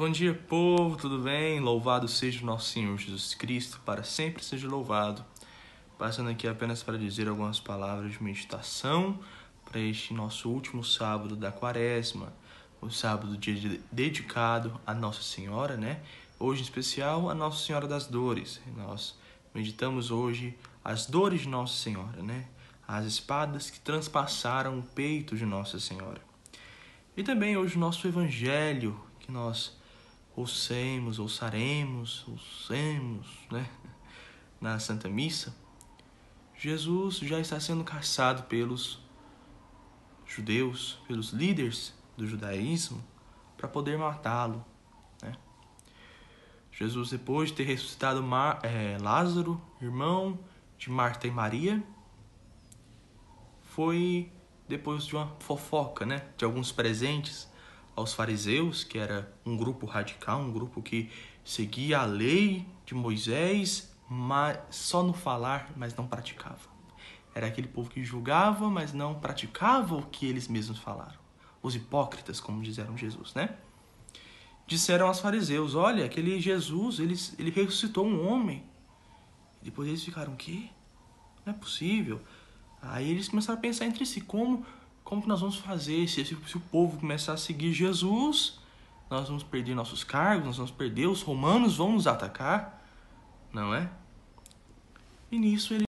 Bom dia, povo, tudo bem? Louvado seja o nosso Senhor Jesus Cristo, para sempre seja louvado. Passando aqui apenas para dizer algumas palavras de meditação para este nosso último sábado da quaresma, o sábado dia dedicado a Nossa Senhora, né? Hoje em especial a Nossa Senhora das Dores. Nós meditamos hoje as dores de Nossa Senhora, né? As espadas que transpassaram o peito de Nossa Senhora. E também hoje o nosso evangelho que nós ouçemos, ouçaremos, ouçemos, né? Na Santa Missa, Jesus já está sendo caçado pelos judeus, pelos líderes do judaísmo, para poder matá-lo. Né? Jesus, depois de ter ressuscitado Mar, é, Lázaro, irmão de Marta e Maria, foi depois de uma fofoca, né? De alguns presentes aos fariseus, que era um grupo radical, um grupo que seguia a lei de Moisés, mas só no falar, mas não praticava. Era aquele povo que julgava, mas não praticava o que eles mesmos falaram. Os hipócritas, como disseram Jesus, né? Disseram aos fariseus: Olha, aquele Jesus, ele, ele ressuscitou um homem. E depois eles ficaram: O quê? Não é possível. Aí eles começaram a pensar entre si: como como que nós vamos fazer se, se, se o povo começar a seguir Jesus? Nós vamos perder nossos cargos, nós vamos perder, os romanos vão nos atacar, não é? E nisso ele